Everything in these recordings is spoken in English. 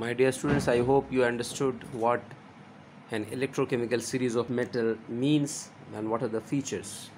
My dear students, I hope you understood what an electrochemical series of metal means and what are the features.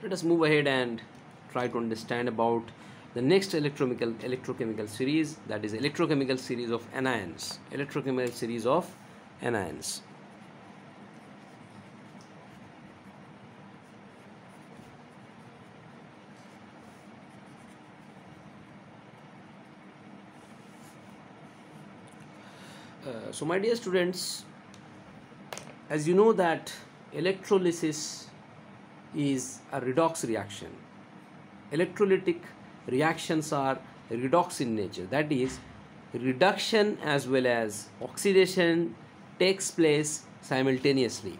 Let us move ahead and try to understand about the next electrochemical electrochemical series that is electrochemical series of anions electrochemical series of anions Uh, so my dear students as you know that electrolysis is a redox reaction electrolytic reactions are redox in nature that is reduction as well as oxidation takes place simultaneously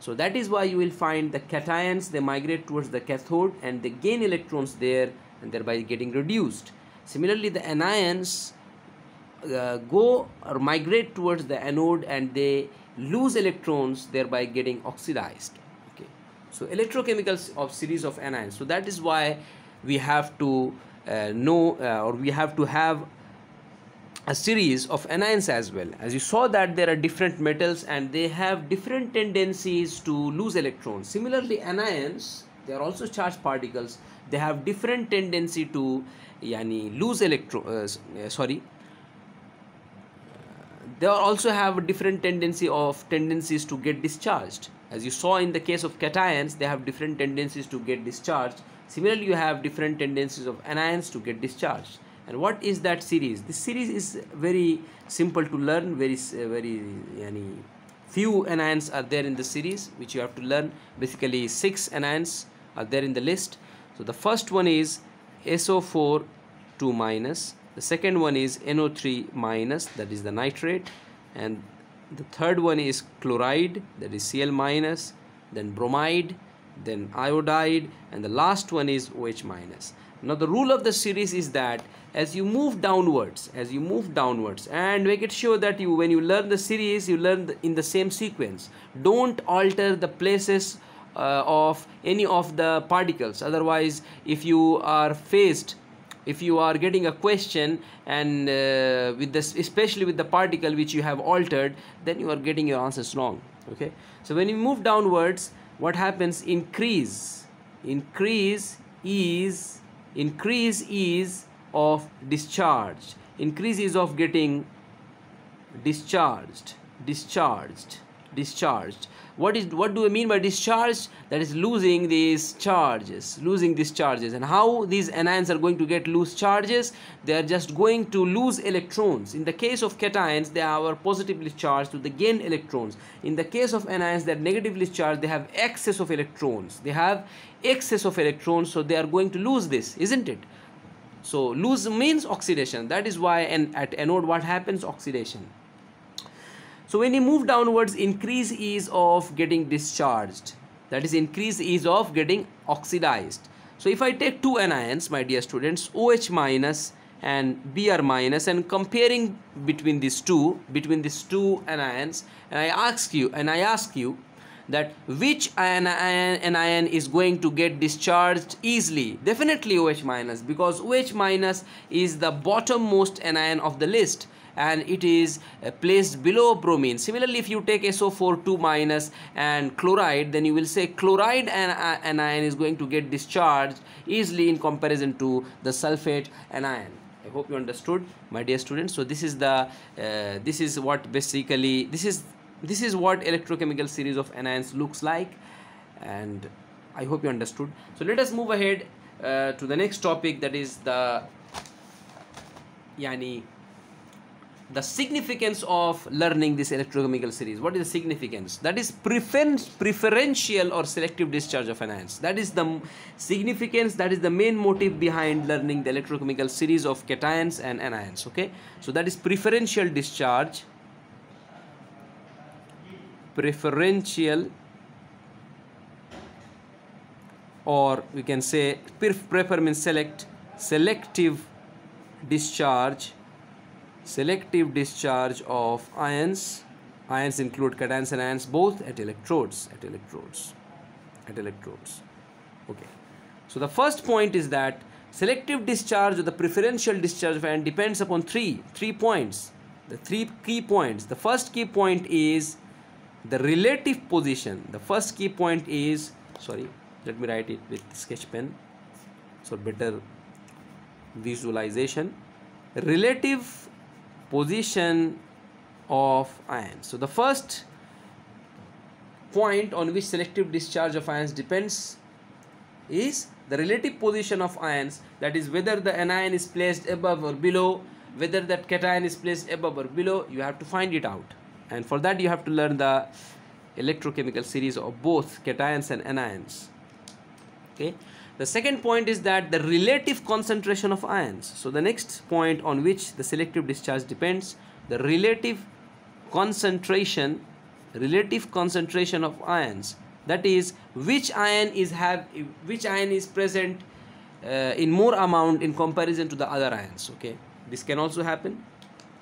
so that is why you will find the cations they migrate towards the cathode and they gain electrons there and thereby getting reduced similarly the anions uh, go or migrate towards the anode and they lose electrons thereby getting oxidized okay so electrochemicals of series of anions so that is why we have to uh, know uh, or we have to have a series of anions as well as you saw that there are different metals and they have different tendencies to lose electrons similarly anions they are also charged particles they have different tendency to yani lose electro uh, uh sorry they also have a different tendency of tendencies to get discharged as you saw in the case of cations they have different tendencies to get discharged similarly you have different tendencies of anions to get discharged and what is that series this series is very simple to learn very eh, very few anions are there in the series which you have to learn basically six anions are there in the list so the first one is SO4 2 minus the second one is NO3 minus that is the nitrate and the third one is chloride that is Cl minus then bromide then iodide and the last one is OH minus now the rule of the series is that as you move downwards as you move downwards and make it sure that you when you learn the series you learn the, in the same sequence don't alter the places uh, of any of the particles otherwise if you are faced if you are getting a question and uh, with this especially with the particle which you have altered then you are getting your answers wrong okay so when you move downwards what happens increase increase is increase is of discharge increase is of getting discharged discharged discharged what is what do we mean by discharged that is losing these charges losing these charges and how these anions are going to get loose charges they are just going to lose electrons in the case of cations they are positively charged so they gain electrons in the case of anions they are negatively charged they have excess of electrons they have excess of electrons so they are going to lose this isn't it so lose means oxidation that is why and at anode what happens oxidation so when you move downwards, increase ease of getting discharged. That is increase ease of getting oxidized. So if I take two anions, my dear students, OH minus and Br minus and comparing between these two, between these two anions, and I ask you, and I ask you that which anion is going to get discharged easily definitely OH minus because OH minus is the bottommost anion of the list and it is uh, placed below bromine. Similarly, if you take SO42 4 2- and chloride, then you will say chloride uh, anion is going to get discharged easily in comparison to the sulfate anion. I hope you understood, my dear students. So this is the uh, this is what basically this is this is what electrochemical series of anions looks like, and I hope you understood. So let us move ahead uh, to the next topic that is the yani the significance of learning this electrochemical series. What is the significance? That is preferential or selective discharge of anions. That is the significance, that is the main motive behind learning the electrochemical series of cations and anions. Okay, so that is preferential discharge, preferential or we can say prefer means select, selective discharge selective discharge of ions ions include cations and ions both at electrodes at electrodes at electrodes okay so the first point is that selective discharge or the preferential discharge of ion depends upon three three points the three key points the first key point is the relative position the first key point is sorry let me write it with sketch pen so better visualization relative position of ions. So the first point on which selective discharge of ions depends is the relative position of ions that is whether the anion is placed above or below whether that cation is placed above or below you have to find it out and for that you have to learn the electrochemical series of both cations and anions okay the second point is that the relative concentration of ions. So the next point on which the selective discharge depends, the relative concentration, relative concentration of ions. That is, which ion is have, which ion is present uh, in more amount in comparison to the other ions. Okay, this can also happen.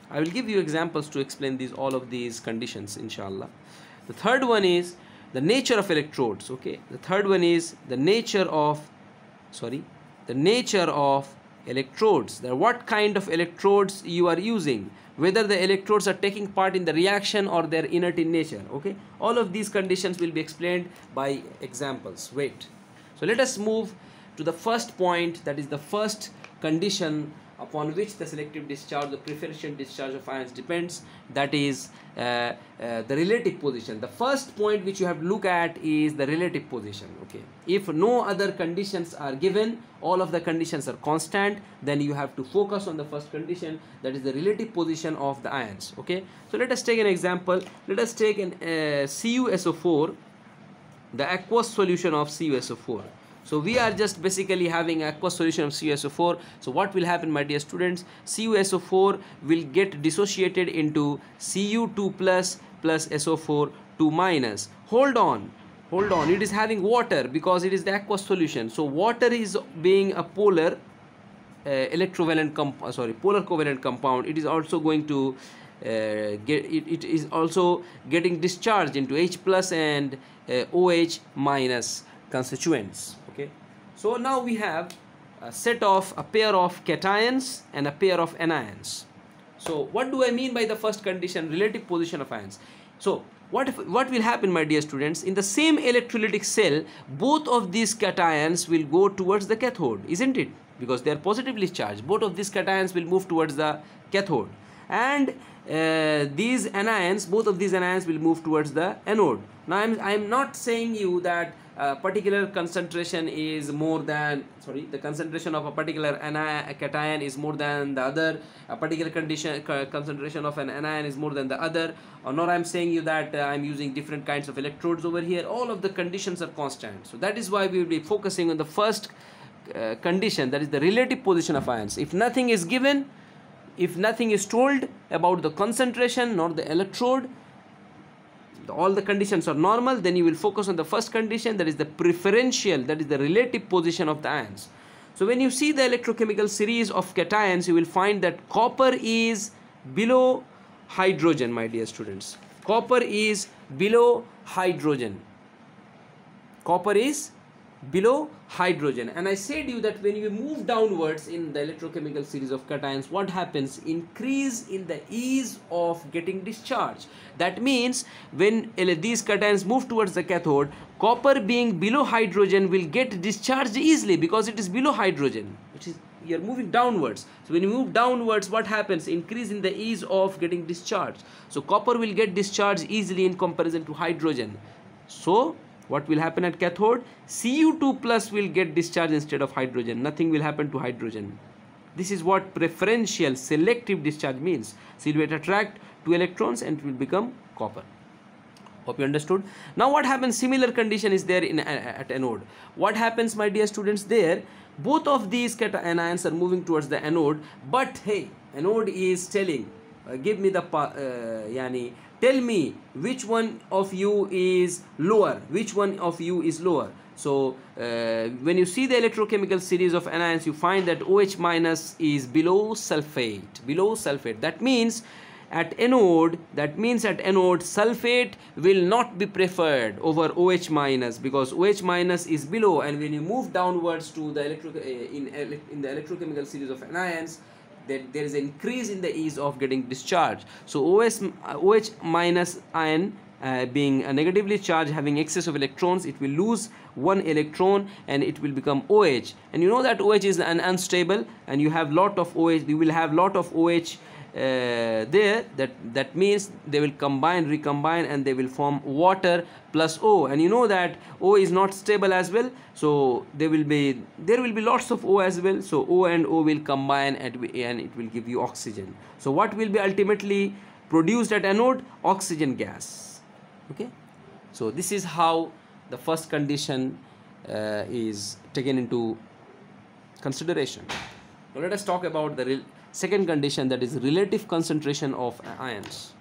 I will give you examples to explain these all of these conditions, inshallah. The third one is the nature of electrodes okay the third one is the nature of sorry the nature of electrodes that what kind of electrodes you are using whether the electrodes are taking part in the reaction or they're inert in nature okay all of these conditions will be explained by examples wait so let us move to the first point that is the first condition upon which the selective discharge the preferential discharge of ions depends that is uh, uh, the relative position the first point which you have to look at is the relative position okay if no other conditions are given all of the conditions are constant then you have to focus on the first condition that is the relative position of the ions okay so let us take an example let us take an uh, CuSO4 the aqueous solution of CuSO4 so we are just basically having aqueous solution of CuSO4. So what will happen my dear students? CuSO4 will get dissociated into Cu2 plus plus SO4 2 minus. Hold on. Hold on. It is having water because it is the aqueous solution. So water is being a polar uh, electrovalent comp uh, sorry polar covalent compound. It is also going to uh, get it, it is also getting discharged into H plus and OH minus constituents okay so now we have a set of a pair of cations and a pair of anions so what do I mean by the first condition relative position of ions so what if, what will happen my dear students in the same electrolytic cell both of these cations will go towards the cathode isn't it because they are positively charged both of these cations will move towards the cathode and uh, these anions both of these anions will move towards the anode now i'm i'm not saying you that a uh, particular concentration is more than sorry the concentration of a particular anion cation is more than the other a particular condition concentration of an anion is more than the other or not i'm saying you that uh, i'm using different kinds of electrodes over here all of the conditions are constant so that is why we will be focusing on the first uh, condition that is the relative position of ions if nothing is given if nothing is told about the concentration nor the electrode all the conditions are normal, then you will focus on the first condition, that is the preferential, that is the relative position of the ions. So when you see the electrochemical series of cations, you will find that copper is below hydrogen, my dear students. Copper is below hydrogen. Copper is below hydrogen and I said you that when you move downwards in the electrochemical series of cations what happens increase in the ease of getting discharge that means when these cations move towards the cathode copper being below hydrogen will get discharged easily because it is below hydrogen Which is is you're moving downwards so when you move downwards what happens increase in the ease of getting discharged so copper will get discharged easily in comparison to hydrogen so what will happen at cathode? Cu2 plus will get discharged instead of hydrogen. Nothing will happen to hydrogen. This is what preferential selective discharge means. So will attract two electrons and it will become copper. Hope you understood. Now what happens? Similar condition is there in uh, uh, at anode. What happens my dear students there? Both of these cations uh, are moving towards the anode but hey anode is telling uh, give me the uh, yani tell me which one of you is lower which one of you is lower so uh, when you see the electrochemical series of anions you find that OH minus is below sulfate below sulfate that means at anode that means at anode sulfate will not be preferred over OH minus because OH minus is below and when you move downwards to the electro uh, in, in the electrochemical series of anions that there is an increase in the ease of getting discharged. So OS, OH minus ion uh, being uh, negatively charged having excess of electrons it will lose one electron and it will become OH and you know that OH is an unstable and you have lot of OH you will have lot of OH uh, there that that means they will combine recombine and they will form water plus O and you know that O is not stable as well so there will be there will be lots of O as well so O and O will combine at, and it will give you oxygen so what will be ultimately produced at anode oxygen gas okay so this is how the first condition uh, is taken into consideration now let us talk about the real second condition that is relative concentration of ions